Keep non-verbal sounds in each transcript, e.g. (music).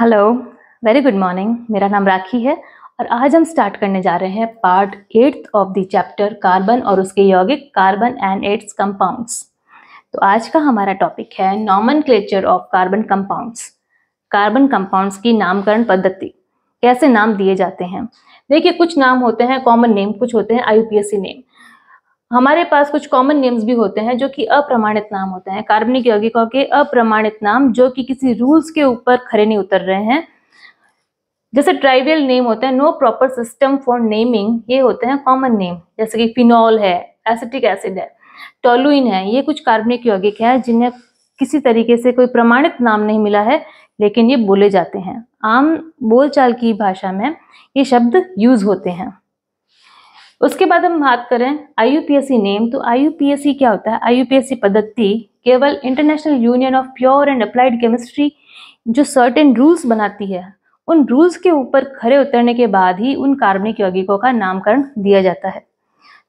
hello very good morning मेरा नाम राखी है और आज हम स्टार्ट करने जा रहे हैं part eighth of the chapter carbon और उसके यौगिक कार्बन एंड एट्स कंपाउंड्स तो आज का हमारा टॉपिक है nomenclature of carbon compounds carbon compounds की नामकरण पद्धति कैसे नाम दिए जाते हैं देखिए कुछ नाम होते हैं कॉमन नेम कुछ होते हैं आई नेम हमारे पास कुछ कॉमन नेम्स भी होते हैं जो कि अप्रमाणित नाम होते हैं कार्बनिक यौगिकों के अप्रमाणित नाम जो कि किसी रूल्स के ऊपर खरे नहीं उतर रहे हैं जैसे ट्राइवियल नेम होते हैं no proper system for naming ये होते हैं कॉमन नेम जैसे कि फिनॉल है एसिटिक एसिड है टोलुइन है ये कुछ कार्बनिक यौगिक है जिन्हें किसी तरीके से कोई प्रमाणित नाम नहीं मिला है लेकिन ये बोले जाते हैं आम बोलचाल की भाषा में ये शब्द यूज होते हैं उसके बाद हम बात करें आई नेम तो आई क्या होता है आईयूपीएससी पद्धति केवल international union of pure and applied chemistry जो सर्टेन रूल्स बनाती है उन रूल्स के ऊपर खड़े उतरने के बाद ही उन कार्बनिक यौगिकों का नामकरण दिया जाता है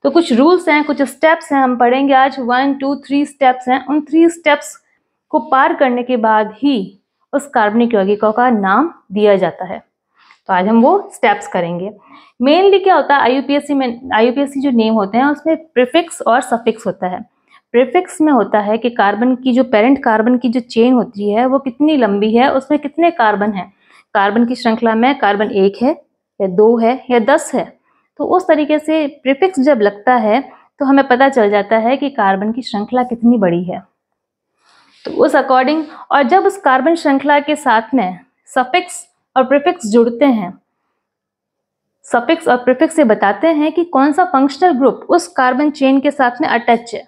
तो कुछ रूल्स हैं कुछ स्टेप्स हैं हम पढ़ेंगे आज वन टू थ्री स्टेप्स हैं उन थ्री स्टेप्स को पार करने के बाद ही उस कार्बनिक यौगिकों का नाम दिया जाता है तो आज हम वो स्टेप्स करेंगे मेनली क्या होता है आई में आई जो नेम होते हैं उसमें प्रिफिक्स और सफिक्स होता है प्रिफिक्स में होता है कि कार्बन की जो पेरेंट कार्बन की जो चेन होती है वो कितनी लंबी है उसमें कितने कार्बन हैं कार्बन की श्रृंखला में कार्बन एक है या दो है या दस है तो उस तरीके से प्रिफिक्स जब लगता है तो हमें पता चल जाता है कि कार्बन की श्रृंखला कितनी बड़ी है तो उस अकॉर्डिंग और जब उस कार्बन श्रृंखला के साथ में सफिक्स और प्रिफिक्स जुड़ते हैं सफिक्स और प्रिफिक्स ये बताते हैं कि कौन सा फंक्शनल ग्रुप उस कार्बन चेन के साथ में अटैच है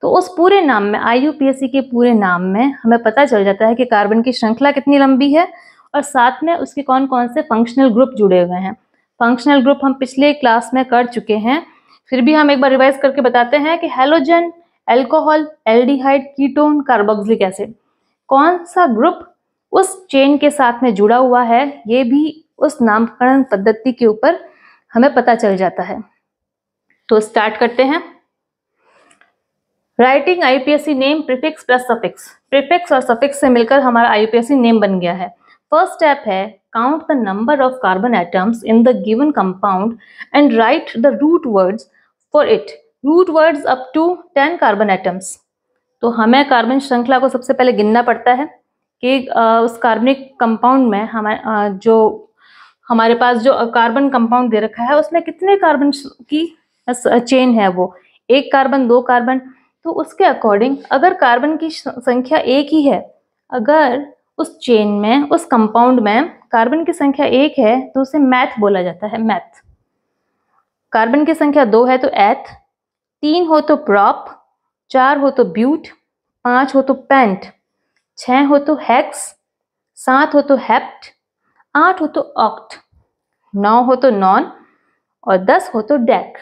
तो उस पूरे नाम में आई के पूरे नाम में हमें पता चल जाता है कि कार्बन की श्रृंखला कितनी लंबी है और साथ में उसके कौन कौन से फंक्शनल ग्रुप जुड़े हुए हैं फंक्शनल ग्रुप हम पिछले क्लास में कर चुके हैं फिर भी हम एक बार रिवाइज करके बताते हैं कि halogen alcohol aldehyde ketone carboxylic acid कौन सा ग्रुप उस चेन के साथ में जुड़ा हुआ है ये भी उस नामकरण पद्धति के ऊपर हमें पता चल जाता है तो स्टार्ट करते हैं writing IUPAC name prefix plus suffix prefix और सफिक्स से मिलकर हमारा आईपीएससी नेम बन गया है फर्स्ट स्टेप है count the number of carbon atoms in the given compound and write the root words for it root words up to ten carbon atoms तो हमें कार्बन श्रृंखला को सबसे पहले गिनना पड़ता है कि उस कार्बनिक कंपाउंड में हमारे जो हमारे पास जो कार्बन कंपाउंड दे रखा है उसमें कितने कार्बन की चेन है वो एक कार्बन दो कार्बन तो उसके अकॉर्डिंग अगर कार्बन की संख्या एक ही है अगर उस चेन में उस कंपाउंड में कार्बन की संख्या एक है तो उसे मैथ बोला जाता है मैथ कार्बन की संख्या दो है तो एथ तीन हो तो प्रॉप चार हो तो ब्यूट पाँच हो तो पेंट छह हो तो हैक्स सात हो तो हेप्ट आठ हो तो ऑक्ट नौ हो तो नॉन और दस हो तो डेक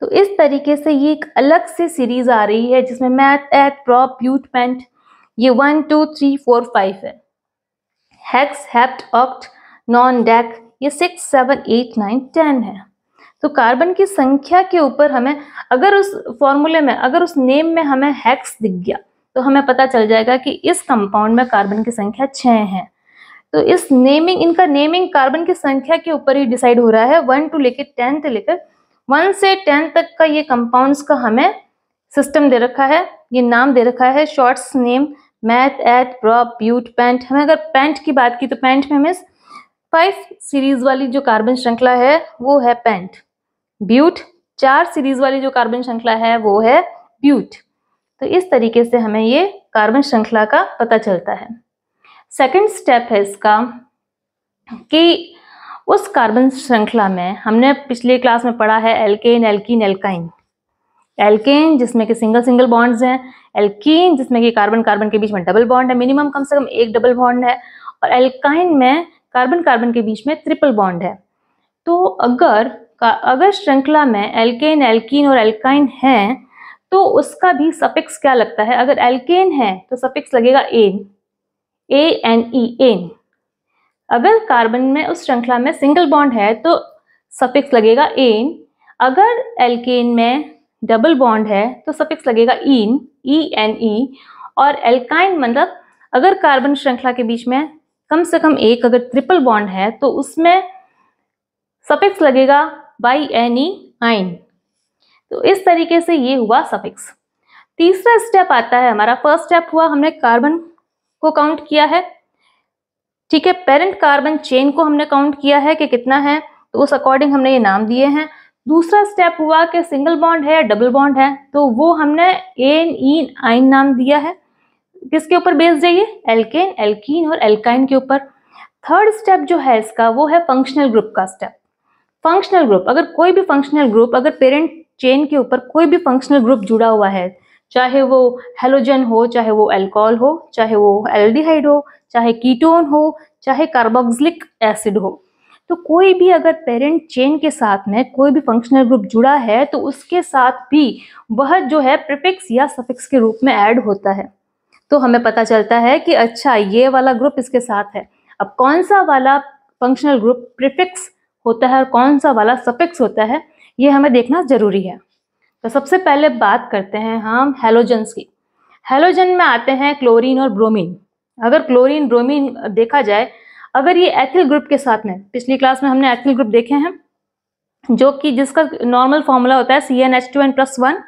तो इस तरीके से ये एक अलग से सीरीज आ रही है जिसमें मैथ एट प्रॉप ब्यूटमेंट ये one two three four five है hex hept oct non dec ये six seven eight nine ten है तो कार्बन की संख्या के ऊपर हमें अगर उस फॉर्मूले में अगर उस नेम में हमें हैक्स दिख गया तो हमें पता चल जाएगा कि इस कंपाउंड में कार्बन की संख्या छः है तो इस नेमिंग इनका नेमिंग कार्बन की संख्या के ऊपर ही डिसाइड हो रहा है वन टू लेकर टेंथ लेकर वन से टेंथ तक का ये कंपाउंड्स का हमें सिस्टम दे रखा है ये नाम दे रखा है shorts name meth eth prop but pent हमें अगर पेंट की बात की तो पेंट में हमें फाइव सीरीज वाली जो कार्बन श्रृंखला है वो है पेंट ब्यूट चार सीरीज वाली जो कार्बन श्रृंखला है वो है ब्यूट तो इस तरीके से हमें ये कार्बन श्रृंखला का पता चलता है सेकंड स्टेप है इसका कि उस कार्बन श्रृंखला में हमने पिछले क्लास में पढ़ा है एल्केन एल्कीन एल्काइन एल्केन जिसमें कि सिंगल सिंगल बॉन्ड्स हैं एल्कीन जिसमें कि कार्बन कार्बन के बीच में डबल बॉन्ड है मिनिमम कम से कम एक डबल बॉन्ड है और एल्काइन में कार्बन कार्बन के बीच में ट्रिपल बॉन्ड है तो अगर अगर श्रृंखला में एल्केन एल्कीन और एल्काइन हैं तो उसका भी सफिक्स क्या लगता है अगर एल्केन है तो सफिक्स लगेगा N A N E N अगर कार्बन में उस श्रृंखला में सिंगल बॉन्ड है तो सफिक्स लगेगा एन अगर एल्केन में डबल बॉन्ड है तो सफिक्स लगेगा ईन ई एन ई और एल्काइन मतलब अगर कार्बन श्रृंखला के बीच में कम से कम एक अगर ट्रिपल बॉन्ड है तो उसमें सफिक्स लगेगा बाई एन ई आइन तो इस तरीके से ये हुआ सफिक्स तीसरा स्टेप आता है हमारा फर्स्ट स्टेप हुआ हमने कार्बन को काउंट किया है ठीक है पेरेंट कार्बन चेन को हमने काउंट किया है कि कितना है तो उस अकॉर्डिंग हमने ये नाम दिए हैं दूसरा स्टेप हुआ कि सिंगल बॉन्ड है डबल बॉन्ड है तो वो हमने एन ई आइन नाम दिया है किसके ऊपर बेस जाइए एल्केन एल्कीन और एल्काइन के ऊपर थर्ड स्टेप जो है इसका वो है फंक्शनल ग्रुप का स्टेप फंक्शनल ग्रुप अगर कोई भी फंक्शनल ग्रुप अगर पेरेंट चेन के ऊपर कोई भी फंक्शनल ग्रुप जुड़ा हुआ है चाहे वो हेलोजन हो चाहे वो अल्कोहल हो चाहे वो एल्डिहाइड हो चाहे कीटोन हो चाहे कार्बोक्सिलिक एसिड हो तो कोई भी अगर पेरेंट चेन के साथ में कोई भी फंक्शनल ग्रुप जुड़ा है तो उसके साथ भी वह जो है प्रिफिक्स या सफिक्स के रूप में ऐड होता है तो हमें पता चलता है कि अच्छा ये वाला ग्रुप इसके साथ है अब कौन सा वाला फंक्शनल ग्रुप प्रिफिक्स होता है और कौन सा वाला सफिक्स होता है ये हमें देखना ज़रूरी है तो सबसे पहले बात करते हैं हम हेलोजन्स की हेलोजन में आते हैं क्लोरीन और ब्रोमीन अगर क्लोरीन ब्रोमीन देखा जाए अगर ये एथिल ग्रुप के साथ में पिछली क्लास में हमने एथिल ग्रुप देखे हैं जो कि जिसका नॉर्मल फॉर्मूला होता है C N H two N plus one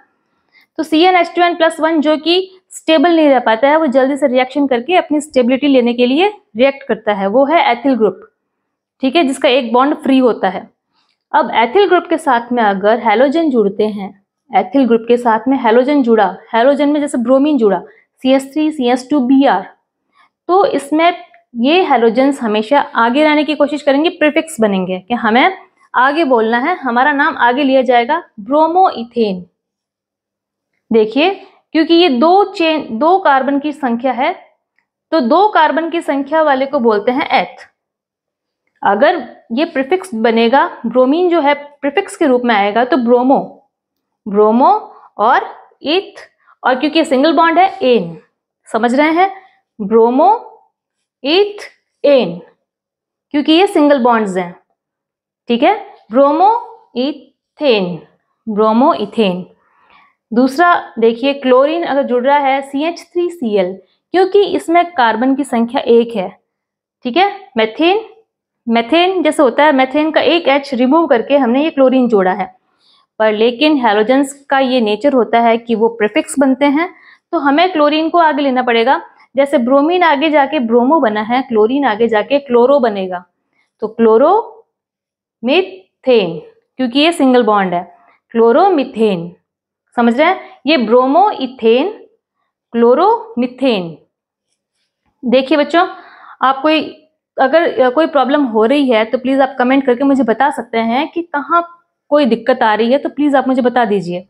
तो C N H two N plus one जो कि स्टेबल नहीं रह पाता है वो जल्दी से रिएक्शन करके अपनी स्टेबिलिटी लेने के लिए रिएक्ट करता है वो है एथिल ग्रुप ठीक है जिसका एक बॉन्ड फ्री होता है अब एथिल ग्रुप के साथ में अगर हेलोजन जुड़ते हैं एथिल ग्रुप के साथ में हेलोजन जुड़ा हेलोजन में जैसे ब्रोमीन जुड़ा C S three C S two B R तो इसमें ये हेलोजन हमेशा आगे रहने की कोशिश करेंगे प्रिफिक्स बनेंगे कि हमें आगे बोलना है हमारा नाम आगे लिया जाएगा ब्रोमो इथेन देखिए क्योंकि ये दो चेन दो कार्बन की संख्या है तो दो कार्बन की संख्या वाले को बोलते हैं एथ अगर ये प्रिफिक्स बनेगा ब्रोमीन जो है प्रिफिक्स के रूप में आएगा तो ब्रोमो ब्रोमो और इथ और क्योंकि सिंगल बॉन्ड है एन समझ रहे हैं ब्रोमो इथ एन क्योंकि ये सिंगल बॉन्ड्स हैं ठीक है ब्रोमो इथेन ब्रोमो इथेन दूसरा देखिए क्लोरीन अगर जुड़ रहा है C H three C L क्योंकि इसमें कार्बन की संख्या एक है ठीक है मेथेन मेथेन जैसे होता है मेथेन का एक एच रिमूव करके हमने ये क्लोरीन जोड़ा है पर लेकिन हेलोजेंस का ये नेचर होता है कि वो प्रिफिक्स बनते हैं तो हमें क्लोरीन को आगे लेना पड़ेगा जैसे ब्रोमीन आगे जाके ब्रोमो बना है क्लोरीन आगे जाके क्लोरो बनेगा तो क्लोरो मिथेन क्योंकि ये सिंगल बॉन्ड है क्लोरोमिथेन समझ रहे हैं ये ब्रोमो इथेन मिथेन देखिए बच्चों आपको अगर कोई प्रॉब्लम हो रही है तो प्लीज़ आप कमेंट करके मुझे बता सकते हैं कि कहाँ कोई दिक्कत आ रही है तो प्लीज़ आप मुझे बता दीजिए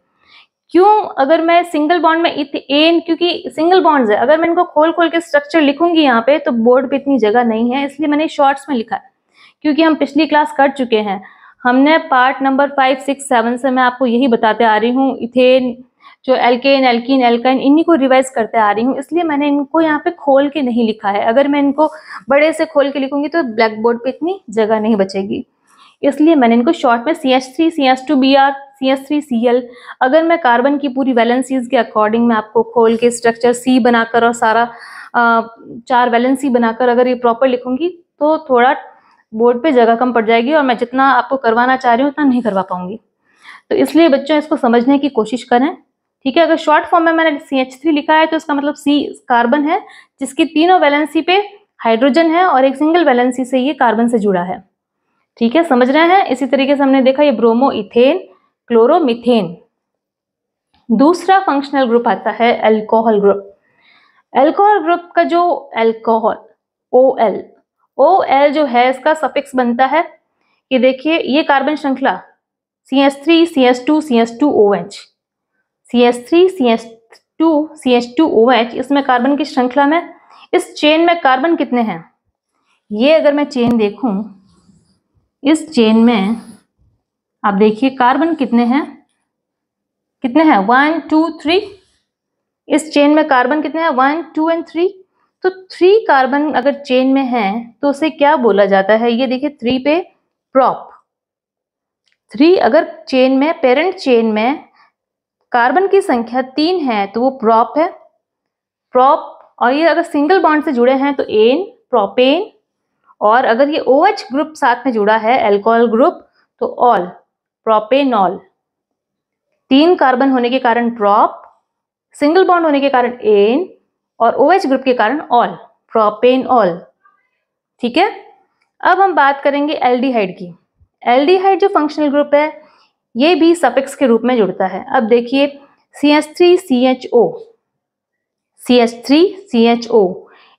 क्यों अगर मैं सिंगल बॉन्ड में इत एन क्योंकि सिंगल बॉन्ड्स है अगर मैं इनको खोल खोल के स्ट्रक्चर लिखूंगी यहाँ पे तो बोर्ड पे इतनी जगह नहीं है इसलिए मैंने शॉर्ट्स में लिखा है क्योंकि हम पिछली क्लास कर चुके हैं हमने part number five six seven से मैं आपको यही बताते आ रही हूँ इथेन जो एल्केन एल्किन एल्काइन इन्हीं को रिवाइज करते आ रही हूँ इसलिए मैंने इनको यहाँ पे खोल के नहीं लिखा है अगर मैं इनको बड़े से खोल के लिखूंगी तो ब्लैक बोर्ड पर इतनी जगह नहीं बचेगी इसलिए मैंने इनको शॉर्ट में C H three C S two B R C S three C L अगर मैं कार्बन की पूरी वैलेंसीज के अकॉर्डिंग मैं आपको खोल के स्ट्रक्चर सी बनाकर और सारा चार वैलेंसी बनाकर अगर ये प्रॉपर लिखूंगी तो थोड़ा बोर्ड पे जगह कम पड़ जाएगी और मैं जितना आपको करवाना चाह रही हूँ उतना नहीं करवा पाऊंगी तो इसलिए बच्चों इसको समझने की कोशिश करें ठीक है अगर शॉर्ट फॉर्म में मैंने सी एच थ्री लिखा है तो इसका मतलब सी कार्बन है जिसकी तीनों वैलेंसी पे हाइड्रोजन है और एक सिंगल वैलेंसी से ये कार्बन से जुड़ा है ठीक है समझ रहे हैं इसी तरीके से हमने देखा ये ब्रोमो इथेन क्लोरोमिथेन दूसरा फंक्शनल ग्रुप आता है एल्कोहल ग्रुप एल्कोहल ग्रुप का जो alcohol O L O L जो है इसका सफिक्स बनता है ये देखिए ये कार्बन श्रृंखला C S three C S two C S two O H C S three C S two C H two O H इसमें कार्बन की श्रृंखला में इस चेन में कार्बन कितने हैं ये अगर मैं चेन देखूं इस चेन में आप देखिए कार्बन कितने हैं कितने हैं वन टू थ्री इस चेन में कार्बन कितने हैं वन टू एंड थ्री तो थ्री कार्बन अगर चेन में है तो उसे क्या बोला जाता है ये देखिए थ्री पे प्रॉप थ्री अगर चेन में पेरेंट चेन में कार्बन की संख्या तीन है तो वो प्रॉप है प्रॉप और ये अगर सिंगल बॉन्ड से जुड़े हैं तो एन प्रोपेन और अगर ये ओ OH ग्रुप साथ में जुड़ा है एल्कोहल ग्रुप तो ऑल प्रोपेनॉल तीन कार्बन होने के कारण प्रॉप सिंगल बॉन्ड होने के कारण एन और ओ OH ग्रुप के कारण ऑल प्रोपेन ऑल ठीक है अब हम बात करेंगे एल्डिहाइड की एल्डिहाइड जो फंक्शनल ग्रुप है ये भी सफिक्स के रूप में जुड़ता है अब देखिए C H three C H O C H three C H O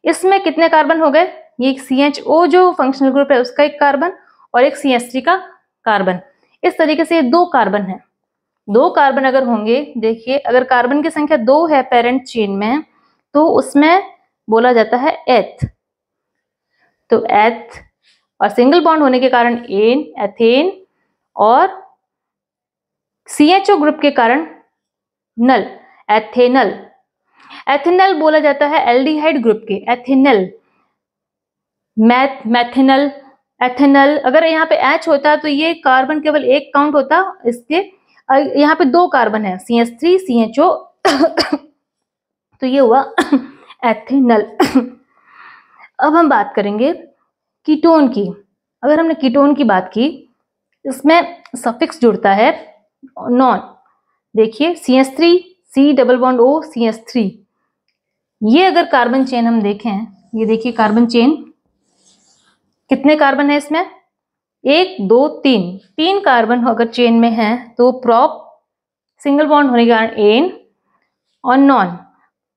इसमें कितने कार्बन हो गए ये एक सी एच ओ जो फंक्शनल ग्रुप है उसका एक कार्बन और एक सी एच थ्री का कार्बन इस तरीके से ये दो कार्बन है दो कार्बन अगर होंगे देखिए अगर कार्बन की संख्या दो है पेरेंट चेन में तो उसमें बोला जाता है एथ तो एथ और सिंगल बॉन्ड होने के कारण एन एथेन और सीएचओ ग्रुप के कारण नल एथेनल एथेनल बोला जाता है एल्डिहाइड ग्रुप के एथेनल मैथ मैथेनल एथेनल अगर यहाँ पे एच होता तो ये कार्बन केवल एक काउंट होता इसके यहाँ पे दो कार्बन है C S three C H O तो ये हुआ एथेनल (coughs) (coughs) अब हम बात करेंगे कीटोन की अगर हमने कीटोन की बात की इसमें सफिक्स जुड़ता है नॉन देखिए C S three C double bond O C S three ये अगर कार्बन चेन हम देखें ये देखिए कार्बन चेन कितने कार्बन है इसमें एक दो तीन तीन कार्बन अगर चेन में है तो प्रॉप सिंगल बॉन्ड होने के कारण एन और नॉन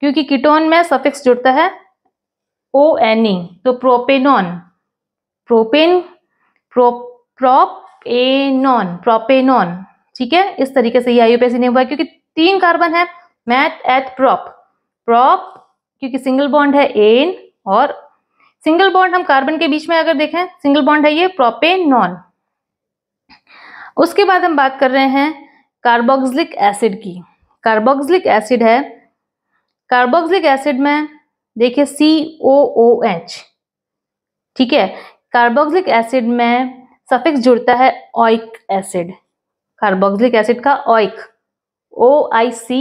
क्योंकि कीटोन में सफिक्स जुड़ता है ओ एन ई तो propanone propane pro prop non propanone ठीक है इस तरीके से ये आईयूपीएसी नहीं हुआ क्योंकि तीन कार्बन है मैथ एथ प्रॉप प्रॉप क्योंकि सिंगल बॉन्ड है एन और सिंगल बॉन्ड हम कार्बन के बीच में अगर देखें सिंगल बॉन्ड है ये प्रोपेन नॉन उसके बाद हम बात कर रहे हैं कार्बोक्सिलिक एसिड की कार्बोक्सिलिक एसिड है कार्बोक्सिलिक एसिड में देखिए सी ओ ओ एच ठीक है कार्बोक्सिलिक एसिड में सफिक्स जुड़ता है ऑइक एसिड कार्बोक्सिलिक एसिड का ऑइक ओ आई सी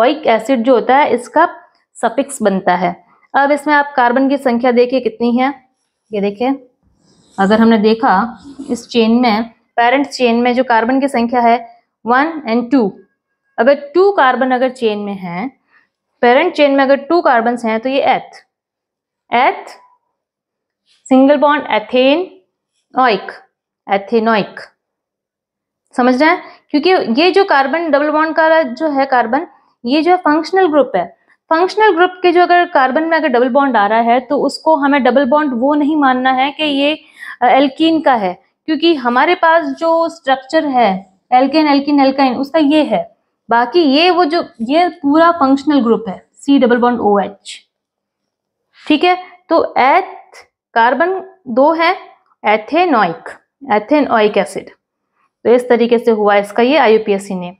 ऑइक एसिड जो होता है इसका सफिक्स बनता है अब इसमें आप कार्बन की संख्या देखिए कितनी है ये देखिए अगर हमने देखा इस चेन में पेरेंट चेन में जो कार्बन की संख्या है वन एंड टू अगर टू कार्बन अगर चेन में है पेरेंट चेन में अगर टू कार्बन हैं तो ये eth eth single bond ethane oic ethanoic समझ रहे हैं क्योंकि ये जो कार्बन डबल बॉन्ड का जो है कार्बन ये जो है फंक्शनल ग्रुप है फंक्शनल ग्रुप के जो अगर कार्बन में अगर डबल बॉन्ड आ रहा है तो उसको हमें डबल बॉन्ड वो नहीं मानना है कि ये एल्किन का है क्योंकि हमारे पास जो स्ट्रक्चर है एल्किन एल्किन एल्काइन उसका ये है बाकी ये वो जो ये पूरा फंक्शनल ग्रुप है C double bond O H ठीक है तो एथ कार्बन दो है एथेनोइक एथेनोइक एसिड तो इस तरीके से हुआ इसका ये आईयूपीएससी ने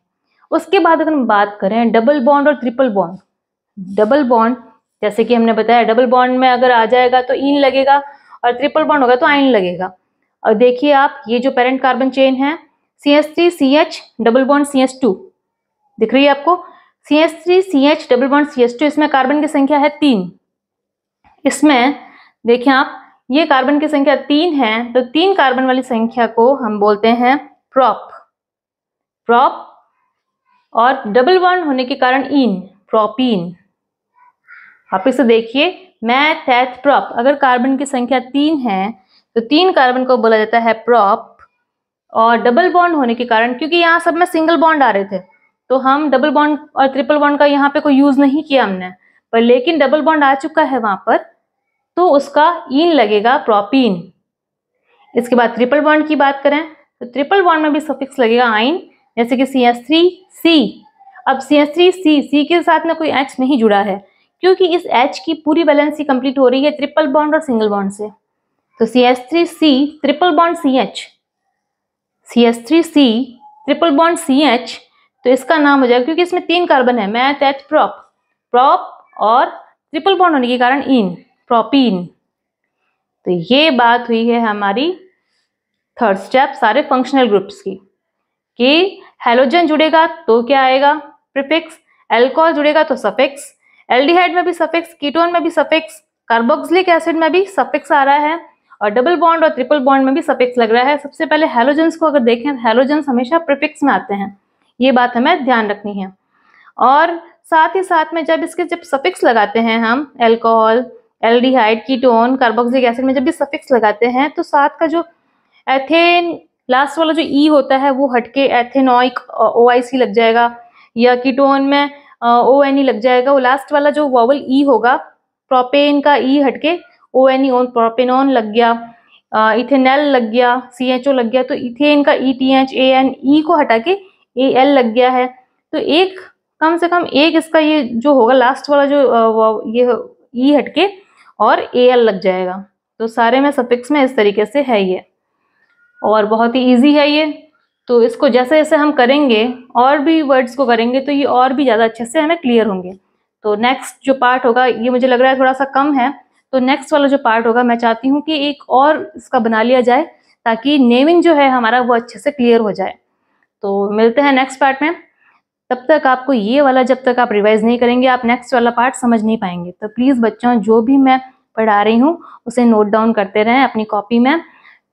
उसके बाद अगर हम बात करें डबल बॉन्ड और ट्रिपल बॉन्ड डबल बॉन्ड जैसे कि हमने बताया डबल बॉन्ड में अगर आ जाएगा तो इन लगेगा और ट्रिपल बॉन्ड होगा तो आइन लगेगा और देखिए आप ये जो पेरेंट कार्बन चेन है C S three C H double bond C S two दिख रही है आपको C S three C H double bond C S two इसमें कार्बन की संख्या है तीन इसमें देखिए आप ये कार्बन की संख्या तीन है तो तीन कार्बन वाली संख्या को हम बोलते हैं प्रॉप प्रॉप और डबल वन होने के कारण इन प्रोपीन आप इसे देखिए मैथ एथ प्रॉप अगर कार्बन की संख्या तीन है तो तीन कार्बन को बोला जाता है प्रॉप और डबल बॉन्ड होने के कारण क्योंकि यहाँ सब में सिंगल बॉन्ड आ रहे थे तो हम डबल बॉन्ड और ट्रिपल बॉन्ड का यहाँ पे कोई यूज नहीं किया हमने पर लेकिन डबल बॉन्ड आ चुका है वहां पर तो उसका इन लगेगा प्रोपीन इसके बाद ट्रिपल बॉन्ड की बात करें तो ट्रिपल बॉन्ड में भी सफिक्स लगेगा आइन जैसे कि सी एस थ्री सी अब सी एस थ्री सी सी के साथ में कोई एच नहीं जुड़ा है क्योंकि इस एच की पूरी बैलेंसी कंप्लीट हो रही है ट्रिपल बॉन्ड और सिंगल बॉन्ड से तो C S three C triple bond C H C S three C triple bond C H तो इसका नाम हो जाएगा क्योंकि इसमें तीन कार्बन है मैथ एच प्रॉप प्रॉप और ट्रिपल बॉन्ड होने के कारण इन प्रोपीन तो ये बात हुई है हमारी थर्ड स्टेप सारे फंक्शनल ग्रुप्स की कि हेलोजन जुड़ेगा तो क्या आएगा प्रिफिक्स एल्कोहल जुड़ेगा तो सफिक्स एल्डिहाइड में भी सफिक्स कीटोन में भी सफिक्स कार्बोक्सिलिक एसिड में भी सफिक्स आ रहा है और डबल बॉन्ड और ट्रिपल बॉन्ड में भी सफिक्स लग रहा है सबसे पहले हेलोजेंस को अगर देखें तो हेलोजेंस हमेशा प्रिफिक्स में आते हैं ये बात हमें ध्यान रखनी है और साथ ही साथ में जब इसके जब सफिक्स लगाते हैं हम alcohol aldehyde ketone carboxylic acid में जब भी सफिक्स लगाते हैं तो साथ का जो एथेन लास्ट वाला जो ई e होता है वो हटके एथेनॉइक ओ आई सी लग जाएगा या कीटोन में ओ एन ई लग जाएगा वो लास्ट वाला जो वॉवल ई e होगा प्रोपेन का ई e हटके O N E one propanone लग गया इथेनल लग गया सी एच ओ लग गया तो इथेन का E T H A N E को हटा के ए एल लग गया है तो एक कम से कम एक इसका ये जो होगा लास्ट वाला जो ये ई हटके और ए एल लग जाएगा तो सारे में सफिक्स में इस तरीके से है ये और बहुत ही ईजी है ये तो इसको जैसे जैसे हम करेंगे और भी वर्ड्स को करेंगे तो ये और भी ज़्यादा अच्छे से हमें क्लियर होंगे तो नेक्स्ट जो पार्ट होगा ये मुझे लग रहा है थोड़ा सा कम है तो नेक्स्ट वाला जो पार्ट होगा मैं चाहती हूँ कि एक और इसका बना लिया जाए ताकि नेमिंग जो है हमारा वो अच्छे से क्लियर हो जाए तो मिलते हैं नेक्स्ट पार्ट में तब तक आपको ये वाला जब तक आप रिवाइज नहीं करेंगे आप नेक्स्ट वाला पार्ट समझ नहीं पाएंगे तो प्लीज़ बच्चों जो भी मैं पढ़ा रही हूँ उसे नोट डाउन करते रहें अपनी कॉपी में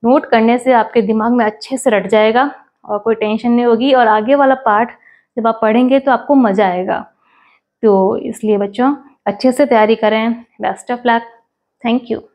नोट करने से आपके दिमाग में अच्छे से रट जाएगा और कोई टेंशन नहीं होगी और आगे वाला पार्ट जब आप पढ़ेंगे तो आपको मज़ा आएगा तो इसलिए बच्चों अच्छे से तैयारी करें best of luck thank you